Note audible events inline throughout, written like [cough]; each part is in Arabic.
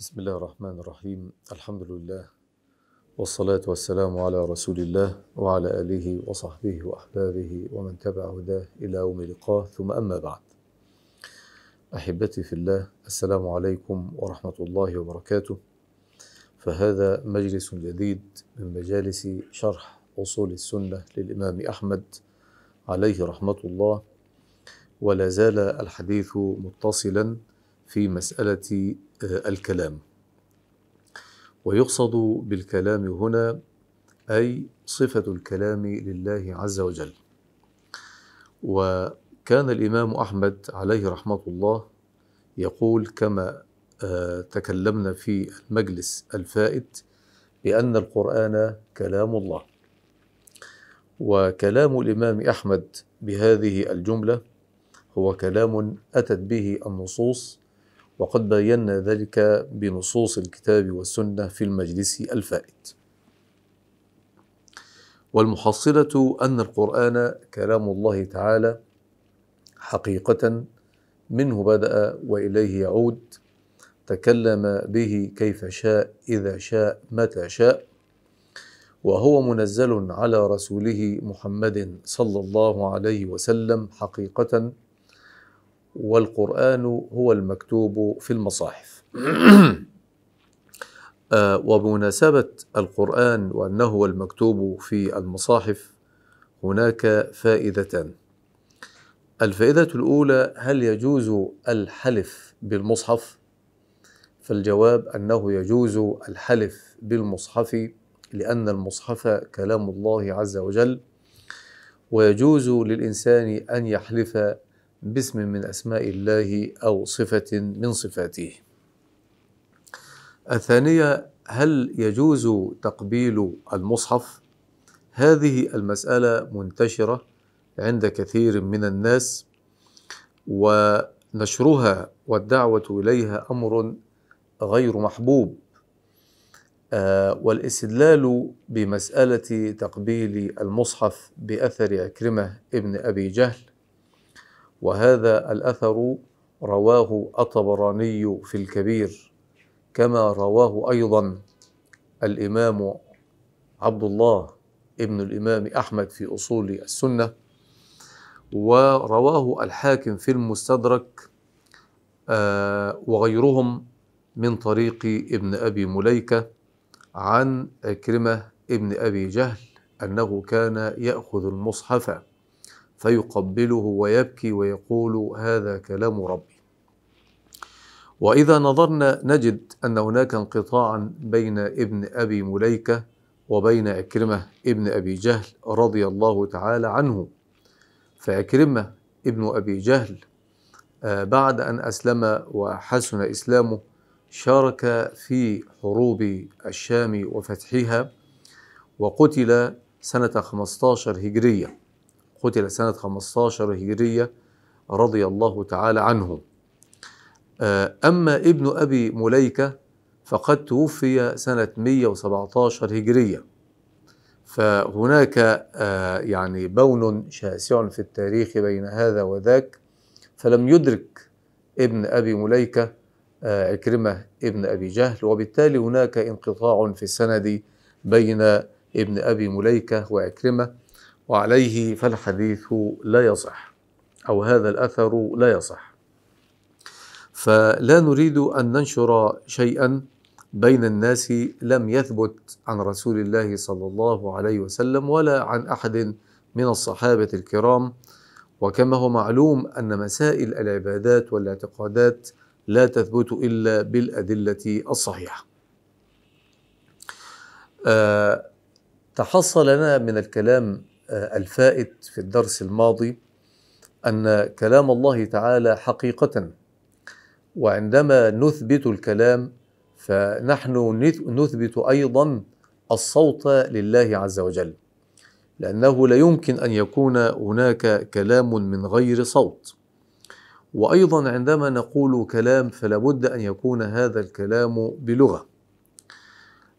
بسم الله الرحمن الرحيم الحمد لله والصلاة والسلام على رسول الله وعلى آله وصحبه وأحبابه ومن تبع هداه إلى يوم لقاه ثم أما بعد أحبتي في الله السلام عليكم ورحمة الله وبركاته فهذا مجلس جديد من مجالس شرح أصول السنة للإمام أحمد عليه رحمة الله ولا زال الحديث متصلا في مسألة آه، الكلام ويقصد بالكلام هنا أي صفة الكلام لله عز وجل وكان الإمام أحمد عليه رحمة الله يقول كما آه، تكلمنا في المجلس الفائت بأن القرآن كلام الله وكلام الإمام أحمد بهذه الجملة هو كلام أتت به النصوص وقد بينا ذلك بنصوص الكتاب والسنة في المجلس الفائت والمحصلة أن القرآن كلام الله تعالى حقيقة منه بدأ وإليه يعود تكلم به كيف شاء إذا شاء متى شاء وهو منزل على رسوله محمد صلى الله عليه وسلم حقيقة والقرآن هو المكتوب في المصاحف [clears throat] آه، وبمناسبة القرآن وأنه هو المكتوب في المصاحف هناك فائدتان الفائدة الأولى هل يجوز الحلف بالمصحف؟ فالجواب أنه يجوز الحلف بالمصحف لأن المصحف كلام الله عز وجل ويجوز للإنسان أن يحلف باسم من اسماء الله او صفه من صفاته الثانيه هل يجوز تقبيل المصحف هذه المساله منتشره عند كثير من الناس ونشرها والدعوه اليها امر غير محبوب آه، والاستدلال بمسألة تقبيل المصحف بأثر عكرمة ابن أبي جهل وهذا الاثر رواه الطبراني في الكبير كما رواه ايضا الامام عبد الله ابن الامام احمد في اصول السنه ورواه الحاكم في المستدرك آه، وغيرهم من طريق ابن ابي مليكه عن اكرمه ابن ابي جهل انه كان ياخذ المصحف فيقبله ويبكي ويقول هذا كلام ربي واذا نظرنا نجد ان هناك انقطاعا بين ابن ابي مليكه وبين عكرمه ابن ابي جهل رضي الله تعالى عنه فعكرمه ابن ابي جهل آه، بعد ان اسلم وحسن اسلامه شارك في حروب الشام وفتحها وقتل سنه 15 هجريه قتل سنة 15 هجرية رضي الله تعالى عنه آه، أما ابن أبي مليكة فقد توفي سنة 117 هجرية فهناك آه، يعني بون شاسع في التاريخ بين هذا وذاك فلم يدرك ابن أبي مليكة آه، عكرمة ابن أبي جهل وبالتالي هناك انقطاع في السند بين ابن أبي مليكة وعكرمة وعليه فالحديث لا يصح أو هذا الأثر لا يصح فلا نريد أن ننشر شيئا بين الناس لم يثبت عن رسول الله صلى الله عليه وسلم ولا عن أحد من الصحابة الكرام وكما هو معلوم أن مسائل العبادات والاعتقادات لا تثبت إلا بالأدلة الصحيحة أه تحصل لنا من الكلام الفائت في الدرس الماضي أن كلام الله تعالى حقيقة وعندما نثبت الكلام فنحن نثبت أيضا الصوت لله عز وجل لأنه لا يمكن أن يكون هناك كلام من غير صوت وأيضا عندما نقول كلام فلا بد أن يكون هذا الكلام بلغة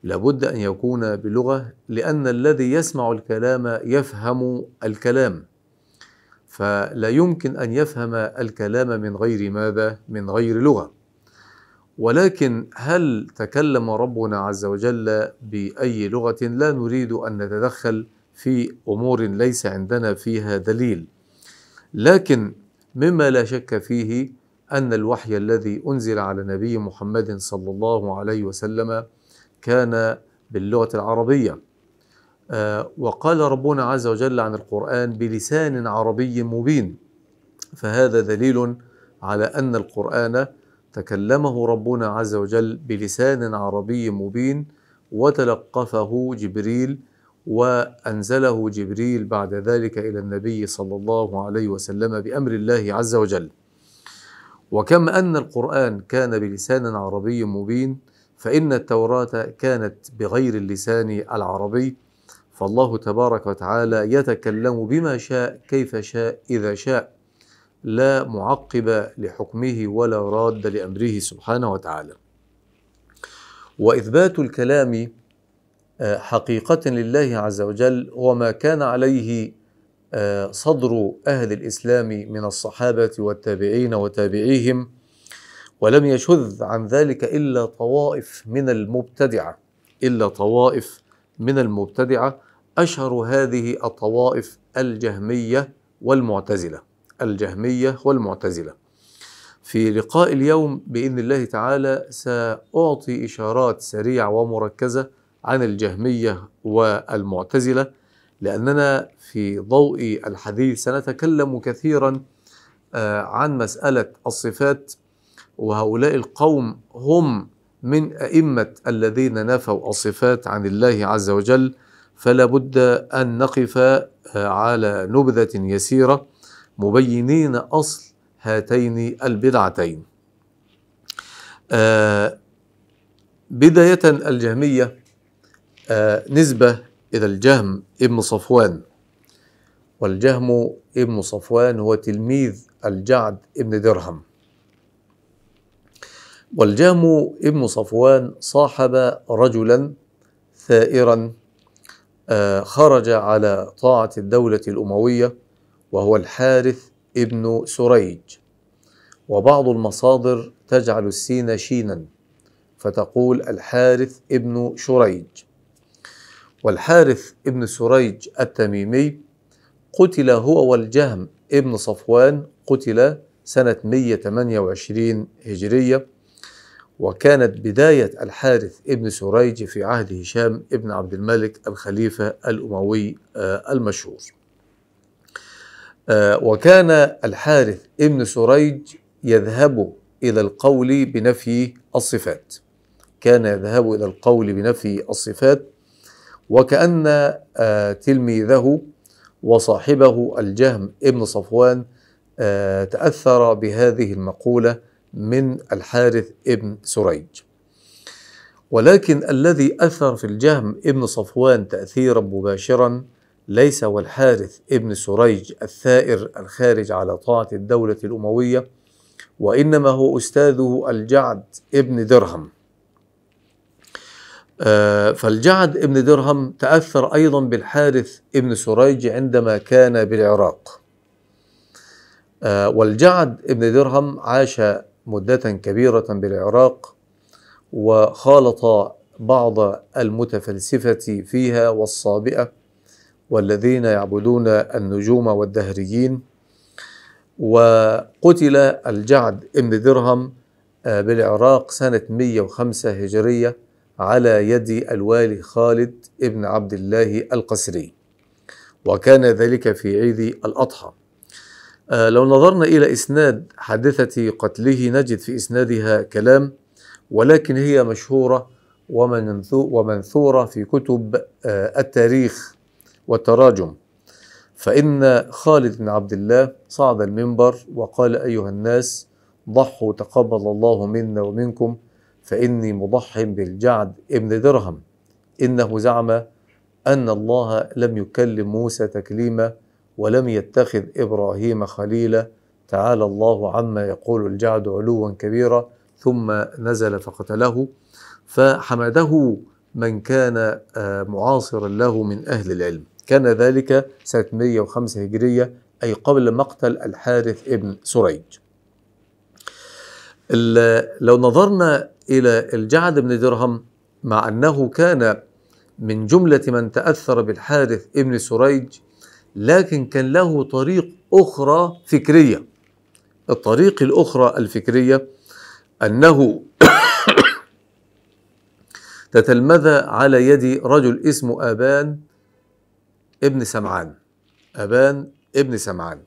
لابد أن يكون بلغة لأن الذي يسمع الكلام يفهم الكلام فلا يمكن أن يفهم الكلام من غير ماذا؟ من غير لغة ولكن هل تكلم ربنا عز وجل بأي لغة لا نريد أن نتدخل في أمور ليس عندنا فيها دليل لكن مما لا شك فيه أن الوحي الذي أنزل على نبي محمد صلى الله عليه وسلم كان باللغة العربية آه، وقال ربنا عز وجل عن القرآن بلسان عربي مبين فهذا دليل على أن القرآن تكلمه ربنا عز وجل بلسان عربي مبين وتلقفه جبريل وأنزله جبريل بعد ذلك إلى النبي صلى الله عليه وسلم بأمر الله عز وجل وكما أن القرآن كان بلسان عربي مبين فإن التوراة كانت بغير اللسان العربي فالله تبارك وتعالى يتكلم بما شاء كيف شاء إذا شاء لا معقب لحكمه ولا راد لأمره سبحانه وتعالى وإثبات الكلام آه، حقيقة لله عز وجل هو ما كان عليه آه، صدر أهل الإسلام من الصحابة والتابعين وتابعيهم ولم يشذ عن ذلك إلا طوائف من المبتدعة إلا طوائف من المبتدعة أشهر هذه الطوائف الجهمية والمعتزلة الجهمية والمعتزلة في لقاء اليوم بإذن الله تعالى سأعطي إشارات سريعة ومركزة عن الجهمية والمعتزلة لأننا في ضوء الحديث سنتكلم كثيرا آه، عن مسألة الصفات وهؤلاء القوم هم من أئمة الذين نفوا الصفات عن الله عز وجل فلا بد أن نقف آه، على نبذة يسيرة مبينين أصل هاتين البدعتين آه، بداية الجهمية آه، نسبة إلى الجهم ابن صفوان والجهم ابن صفوان هو تلميذ الجعد ابن درهم والجام ابن صفوان صاحب رجلا ثائرا آه، خرج على طاعة الدولة الأموية وهو الحارث ابن سريج وبعض المصادر تجعل السين شينا فتقول الحارث ابن شريج والحارث ابن سريج التميمي قتل هو والجهم ابن صفوان قتل سنة 128 هجرية وكانت بداية الحارث ابن سريج في عهد هشام ابن عبد الملك الخليفة الأموي آه، المشهور آه، وكان الحارث ابن سريج يذهب إلى القول بنفي الصفات كان يذهب إلى القول بنفي الصفات وكأن آه، تلميذه وصاحبه الجهم ابن صفوان تأثر بهذه المقولة من الحارث ابن سريج ولكن الذي أثر في الجهم ابن صفوان تأثيرا مباشرا ليس والحارث ابن سريج الثائر الخارج على طاعة الدولة الأموية وإنما هو أستاذه الجعد ابن درهم آه، فالجعد ابن درهم تأثر أيضا بالحارث ابن سريج عندما كان بالعراق آه، والجعد ابن درهم عاش مدة كبيرة بالعراق وخالط بعض المتفلسفة فيها والصابئة والذين يعبدون النجوم والدهريين وقتل الجعد بن درهم آه، بالعراق سنة 105 هجرية على يد الوالي خالد بن عبد الله القسري وكان ذلك في عيد الأضحى آه، لو نظرنا إلى إسناد حادثة قتله نجد في إسنادها كلام ولكن هي مشهورة ومنثورة في كتب آه، التاريخ والتراجم فإن خالد بن عبد الله صعد المنبر وقال أيها الناس ضحوا تقبل الله منا ومنكم فإني مضح بالجعد ابن درهم إنه زعم أن الله لم يكلم موسى تكليما ولم يتخذ إبراهيم خليلا تعالى الله عما يقول الجعد علوا كبيرا ثم نزل فقتله فحمده من كان آه، معاصرا له من أهل العلم كان ذلك سنة 105 هجرية أي قبل مقتل الحارث ابن سريج لو نظرنا إلى الجعد بن درهم مع أنه كان من جملة من تأثر بالحارث ابن سريج لكن كان له طريق أخرى فكرية الطريق الأخرى الفكرية أنه [coughs] تتلمذ على يد رجل اسمه أبان ابن سمعان أبان ابن سمعان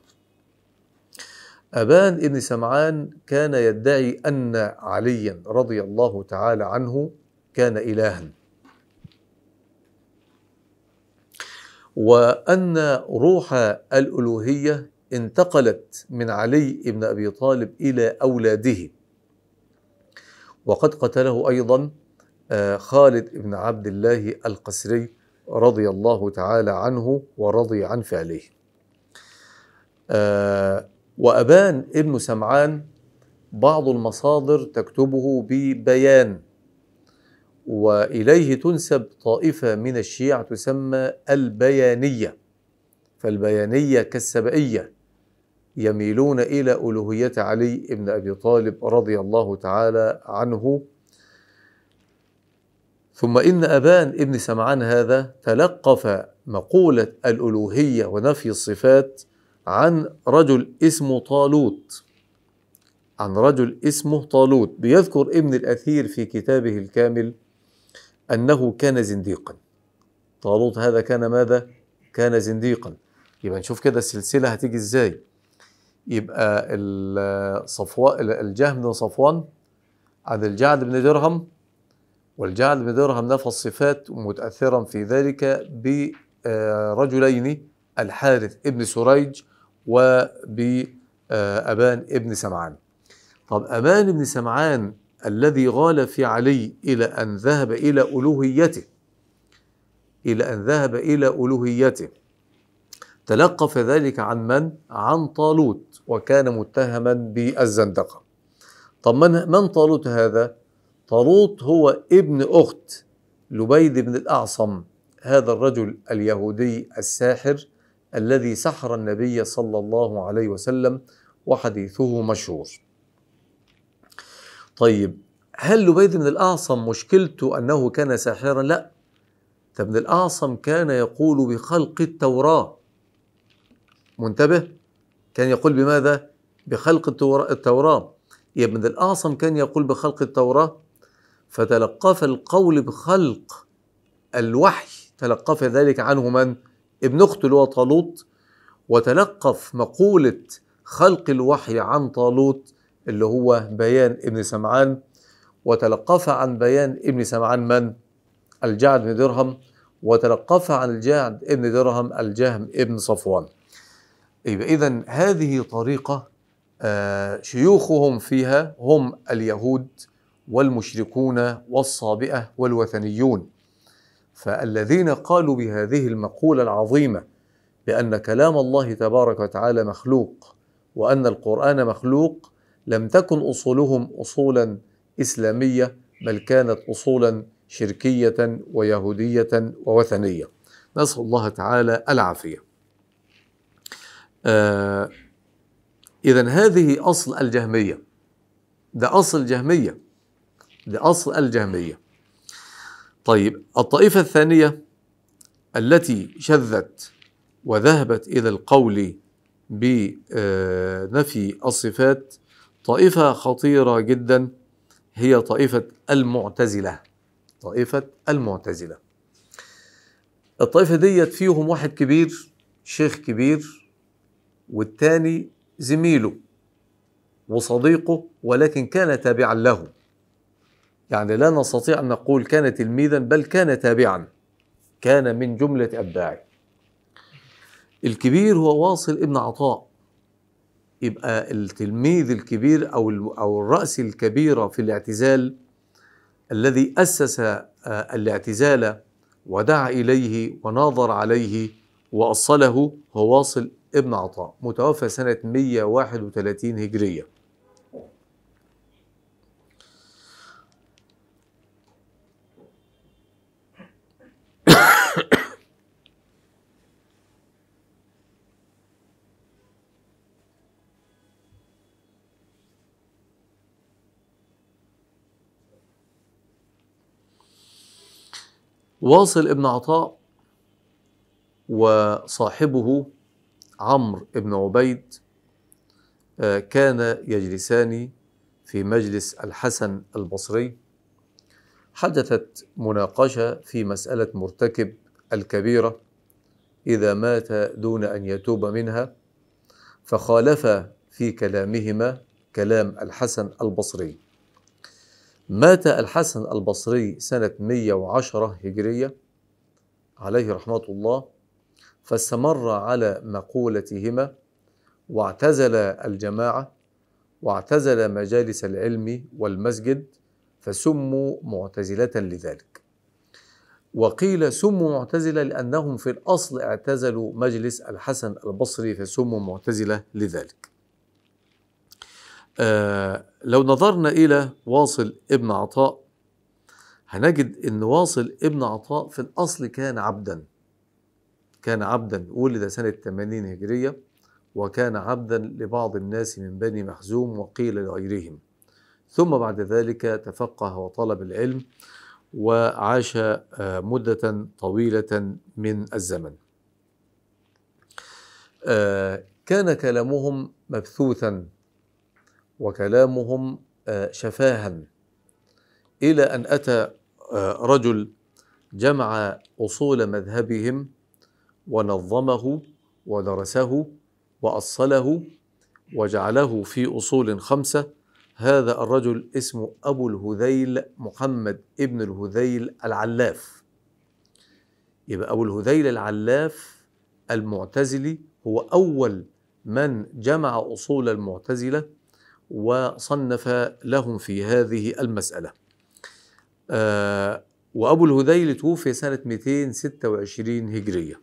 أبان ابن سمعان كان يدعي أن عليا رضي الله تعالى عنه كان إلها وأن روح الألوهية انتقلت من علي بن أبي طالب إلى أولاده وقد قتله أيضا آه، خالد بن عبد الله القسري رضي الله تعالى عنه ورضي عن فعله آه، وأبان ابن سمعان بعض المصادر تكتبه ببيان واليه تنسب طائفه من الشيعه تسمى البيانيه فالبيانيه كالسبئيه يميلون الى الوهيه علي بن ابي طالب رضي الله تعالى عنه ثم إن أبان ابن سمعان هذا تلقف مقولة الألوهية ونفي الصفات عن رجل اسمه طالوت عن رجل اسمه طالوت بيذكر ابن الأثير في كتابه الكامل أنه كان زنديقا طالوت هذا كان ماذا؟ كان زنديقا يبقى نشوف كده السلسلة هتيجي ازاي يبقى صفوان الجهم بن صفوان عن الجعد بن درهم والجعد بن درهم نفى الصفات متأثرا في ذلك برجلين الحارث ابن سريج وبأبان ابن سمعان طب أبان ابن سمعان الذي غال في علي إلى أن ذهب إلى ألوهيته إلى أن ذهب إلى ألوهيته تلقف ذلك عن من؟ عن طالوت وكان متهما بالزندقة طب من, من طالوت هذا؟ طالوت هو ابن أخت لبيد بن الأعصم هذا الرجل اليهودي الساحر الذي سحر النبي صلى الله عليه وسلم وحديثه مشهور طيب هل لبيد بن الأعصم مشكلته أنه كان ساحرا؟ لا ده طيب، ابن الأعصم كان يقول بخلق التوراة منتبه كان يقول بماذا؟ بخلق التوراة يا ابن الأعصم كان يقول بخلق التوراة فتلقف القول بخلق الوحي تلقف ذلك عنه من؟ ابن أخته اللي هو طالوت وتلقف مقولة خلق الوحي عن طالوت اللي هو بيان ابن سمعان وتلقف عن بيان ابن سمعان من؟ الجعد بن درهم وتلقف عن الجعد ابن درهم الجهم ابن صفوان إذا هذه طريقة آه، شيوخهم فيها هم اليهود والمشركون والصابئة والوثنيون فالذين قالوا بهذه المقولة العظيمة بأن كلام الله تبارك وتعالى مخلوق وأن القرآن مخلوق لم تكن اصولهم اصولا اسلاميه بل كانت اصولا شركيه ويهوديه ووثنيه نسال الله تعالى العافيه آه اذا هذه اصل الجهميه ده اصل الجهميه ده اصل الجهميه طيب الطائفه الثانيه التي شذت وذهبت الى القول بنفي الصفات طائفة خطيرة جدا هي طائفة المعتزلة طائفة المعتزلة الطائفة ديت فيهم واحد كبير شيخ كبير والتاني زميله وصديقه ولكن كان تابعا له يعني لا نستطيع أن نقول كان تلميذا بل كان تابعا كان من جملة أتباعه الكبير هو واصل ابن عطاء يبقى التلميذ الكبير او او الراس الكبيره في الاعتزال الذي اسس آه، الاعتزال ودعا اليه وناظر عليه واصله هو واصل ابن عطاء متوفى سنه 131 هجريه واصل ابن عطاء وصاحبه عمرو بن عبيد آه، كان يجلسان في مجلس الحسن البصري حدثت مناقشه في مساله مرتكب الكبيره اذا مات دون ان يتوب منها فخالف في كلامهما كلام الحسن البصري مات الحسن البصري سنة 110 هجرية عليه رحمة الله فاستمر على مقولتهما واعتزل الجماعة واعتزل مجالس العلم والمسجد فسموا معتزلة لذلك وقيل سموا معتزلة لأنهم في الأصل اعتزلوا مجلس الحسن البصري فسموا معتزلة لذلك آه لو نظرنا إلى واصل ابن عطاء هنجد أن واصل ابن عطاء في الأصل كان عبدا كان عبدا ولد سنة 80 هجرية وكان عبدا لبعض الناس من بني مخزوم وقيل لغيرهم ثم بعد ذلك تفقه وطلب العلم وعاش آه، مدة طويلة من الزمن آه، كان كلامهم مبثوثا وكلامهم آه، شفاها إلى أن أتى آه، رجل جمع أصول مذهبهم ونظمه ودرسه وأصله وجعله في أصول خمسة هذا الرجل اسمه أبو الهذيل محمد ابن الهذيل العلاف يبقى أبو الهذيل العلاف المعتزلي هو أول من جمع أصول المعتزلة وصنف لهم في هذه المسألة آه وأبو الهذيل توفي سنة 226 هجرية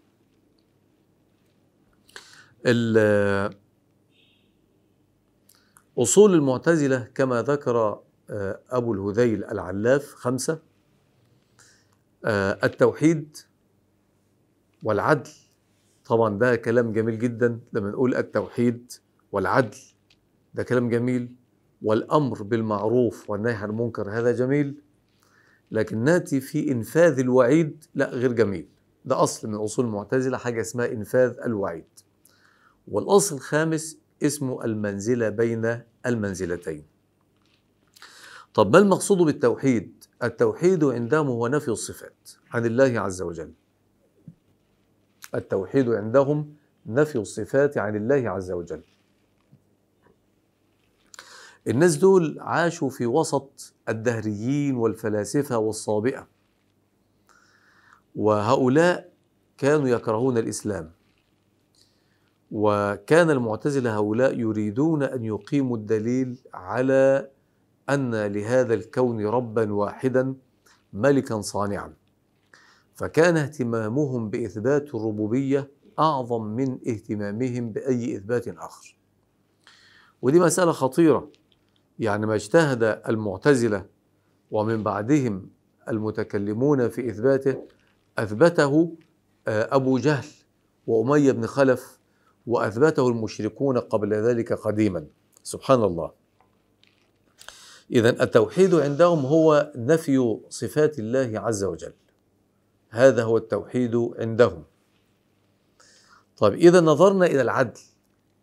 أصول المعتزلة كما ذكر آه أبو الهذيل العلاف خمسة آه التوحيد والعدل طبعا ده كلام جميل جدا لما نقول التوحيد والعدل ده كلام جميل والأمر بالمعروف والنهي عن المنكر هذا جميل لكن ناتي في إنفاذ الوعيد لا غير جميل ده أصل من أصول المعتزلة حاجة اسمها إنفاذ الوعيد والأصل الخامس اسمه المنزلة بين المنزلتين طب ما المقصود بالتوحيد التوحيد عندهم هو نفي الصفات عن الله عز وجل التوحيد عندهم نفي الصفات عن الله عز وجل الناس دول عاشوا في وسط الدهريين والفلاسفة والصابئة وهؤلاء كانوا يكرهون الإسلام وكان المعتزلة هؤلاء يريدون أن يقيموا الدليل على أن لهذا الكون ربا واحدا ملكا صانعا فكان اهتمامهم بإثبات الربوبية أعظم من اهتمامهم بأي إثبات آخر ودي مسألة خطيرة يعني ما اجتهد المعتزلة ومن بعدهم المتكلمون في إثباته أثبته آه، أبو جهل وأمية بن خلف وأثبته المشركون قبل ذلك قديما سبحان الله إذا التوحيد عندهم هو نفي صفات الله عز وجل هذا هو التوحيد عندهم طيب إذا نظرنا إلى العدل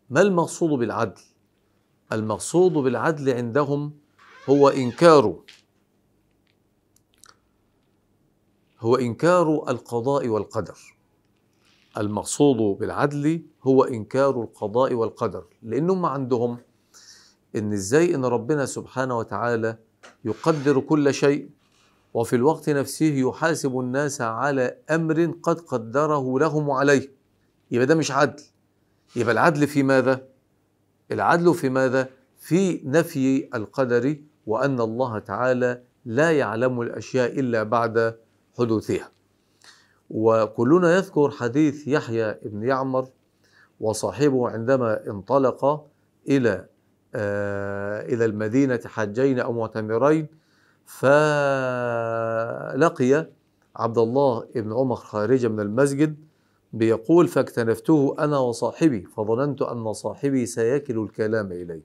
ما المقصود بالعدل المقصود بالعدل عندهم هو إنكار هو إنكار القضاء والقدر المقصود بالعدل هو إنكار القضاء والقدر لأنهم عندهم إن إزاي إن ربنا سبحانه وتعالى يقدر كل شيء وفي الوقت نفسه يحاسب الناس على أمر قد قدره لهم عليه يبقى ده مش عدل يبقى العدل في ماذا؟ العدل في ماذا؟ في نفي القدر وأن الله تعالى لا يعلم الأشياء إلا بعد حدوثها وكلنا يذكر حديث يحيى بن يعمر وصاحبه عندما انطلق إلى آه إلى المدينة حجين أو معتمرين فلقي عبد الله بن عمر خارجا من المسجد بيقول فاكتنفته أنا وصاحبي فظننت أن صاحبي سيكل الكلام إلي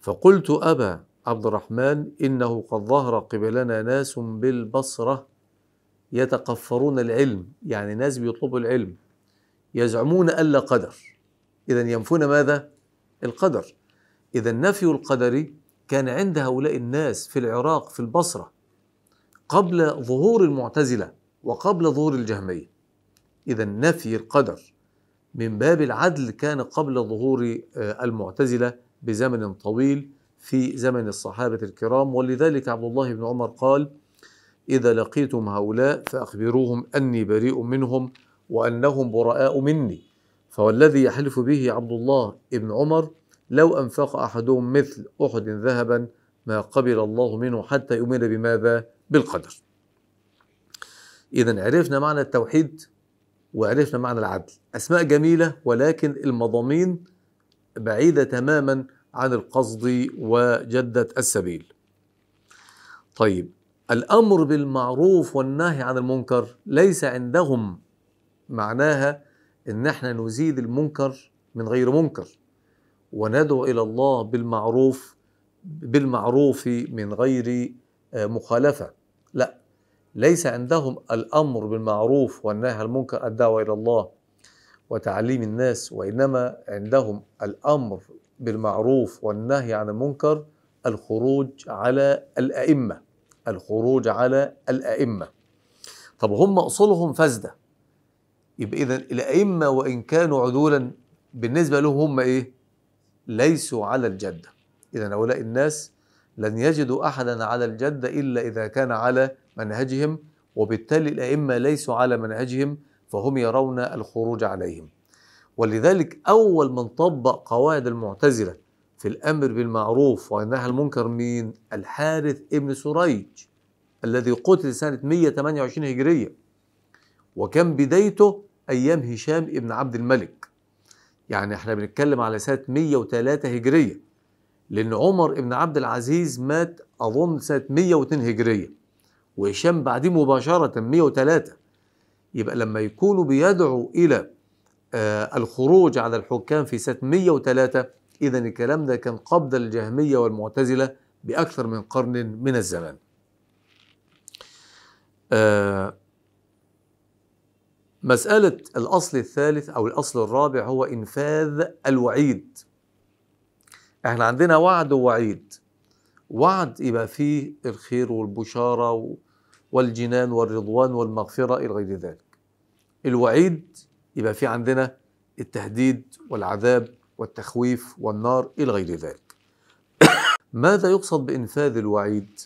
فقلت أبا عبد الرحمن إنه قد ظهر قبلنا ناس بالبصرة يتقفرون العلم يعني ناس بيطلبوا العلم يزعمون ألا قدر إذا ينفون ماذا؟ القدر إذا نفي القدر كان عند هؤلاء الناس في العراق في البصرة قبل ظهور المعتزلة وقبل ظهور الجهمية إذا نفي القدر من باب العدل كان قبل ظهور آه، المعتزلة بزمن طويل في زمن الصحابة الكرام ولذلك عبد الله بن عمر قال إذا لقيتم هؤلاء فأخبروهم أني بريء منهم وأنهم براء مني فوالذي يحلف به عبد الله بن عمر لو أنفق أحدهم مثل أحد ذهبا ما قبل الله منه حتى يؤمن بماذا؟ بالقدر إذا عرفنا معنى التوحيد وعرفنا معنى العدل أسماء جميلة ولكن المضامين بعيدة تماما عن القصد وجدة السبيل طيب الأمر بالمعروف والنهي عن المنكر ليس عندهم معناها إن احنا نزيد المنكر من غير منكر وندعو إلى الله بالمعروف بالمعروف من غير مخالفة لا ليس عندهم الأمر بالمعروف والنهي عن المنكر الدعوة إلى الله وتعليم الناس وإنما عندهم الأمر بالمعروف والنهي عن المنكر الخروج على الأئمة الخروج على الأئمة طب هم أصولهم فاسدة يبقى إذا الأئمة وإن كانوا عدولا بالنسبة لهم هم إيه ليسوا على الجدة إذا هؤلاء الناس لن يجدوا أحدا على الجدة إلا إذا كان على منهجهم وبالتالي الأئمة ليسوا على منهجهم فهم يرون الخروج عليهم ولذلك أول من طبق قواعد المعتزلة في الأمر بالمعروف وإنها المنكر من الحارث ابن سريج الذي قتل سنة 128 هجرية وكان بدايته أيام هشام ابن عبد الملك يعني احنا بنتكلم على سنة 103 هجرية لأن عمر ابن عبد العزيز مات أظن سنة 102 هجرية وهشام بعديه مباشرة 103 يبقى لما يكونوا بيدعوا إلى آه الخروج على الحكام في سنة 103 إذا الكلام ده كان قبض الجهمية والمعتزلة بأكثر من قرن من الزمان آه مسألة الأصل الثالث أو الأصل الرابع هو إنفاذ الوعيد احنا عندنا وعد ووعيد وعد يبقى فيه الخير والبشارة والجنان والرضوان والمغفرة إلى غير ذلك الوعيد يبقى في عندنا التهديد والعذاب والتخويف والنار إلى غير ذلك [coughs] ماذا يقصد بإنفاذ الوعيد؟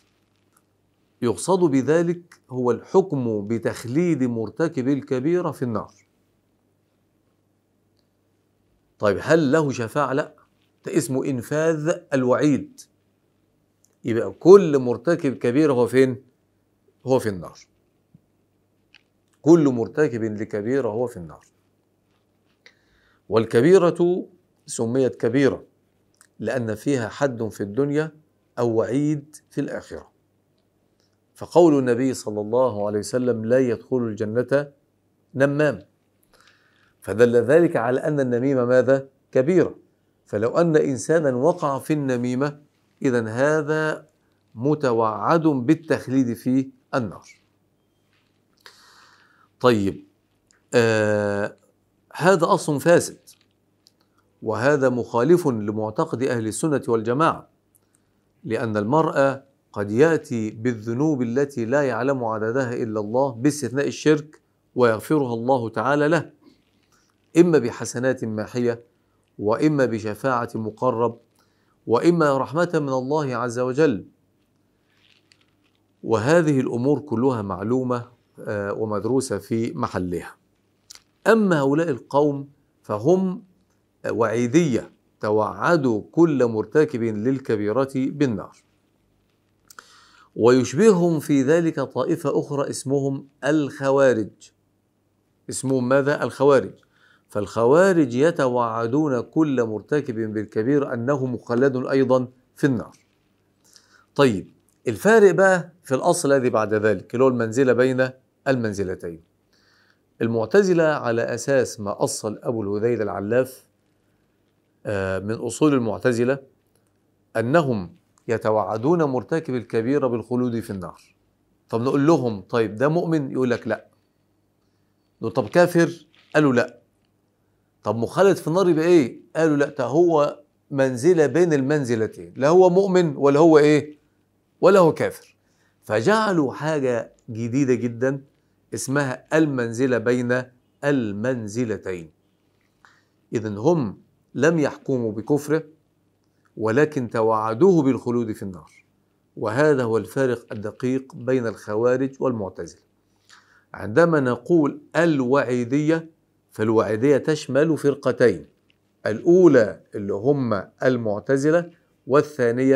يقصد بذلك هو الحكم بتخليد مرتكب الكبيرة في النار طيب هل له شفاعة؟ لا ده اسمه إنفاذ الوعيد يبقى كل مرتكب كبيرة هو فين؟ هو في النار كل مرتكب لكبيرة هو في النار والكبيرة سميت كبيرة لأن فيها حد في الدنيا أو وعيد في الآخرة فقول النبي صلى الله عليه وسلم لا يدخل الجنة نمام فدل ذلك على أن النميمة ماذا؟ كبيرة فلو أن إنسانا وقع في النميمة إذا هذا متوعد بالتخليد في النار طيب آه هذا أصل فاسد وهذا مخالف لمعتقد أهل السنة والجماعة لأن المرأة قد يأتي بالذنوب التي لا يعلم عددها إلا الله باستثناء الشرك ويغفرها الله تعالى له إما بحسنات ماحية وإما بشفاعة مقرب وإما رحمة من الله عز وجل وهذه الامور كلها معلومه آه، ومدروسه في محلها اما هؤلاء القوم فهم آه، وعيديه توعدوا كل مرتكب للكبيره بالنار ويشبههم في ذلك طائفه اخرى اسمهم الخوارج اسمهم ماذا الخوارج فالخوارج يتوعدون كل مرتكب بالكبير انه مخلد ايضا في النار طيب الفارق بقى في الأصل الذي بعد ذلك اللي هو المنزلة بين المنزلتين المعتزلة على أساس ما أصل أبو الهذيل العلاف آه، من أصول المعتزلة أنهم يتوعدون مرتكب الكبيرة بالخلود في النار طب نقول لهم طيب ده مؤمن يقول لك لا نقول طب كافر قالوا لا طب مخلد في النار يبقى ايه قالوا لا ده هو منزلة بين المنزلتين لا هو مؤمن ولا هو ايه ولا هو كافر فجعلوا حاجة جديدة جدا اسمها المنزلة بين المنزلتين إذا هم لم يحكموا بكفره ولكن توعدوه بالخلود في النار وهذا هو الفارق الدقيق بين الخوارج والمعتزلة عندما نقول الوعيدية فالوعيدية تشمل فرقتين الأولى اللي هم المعتزلة والثانية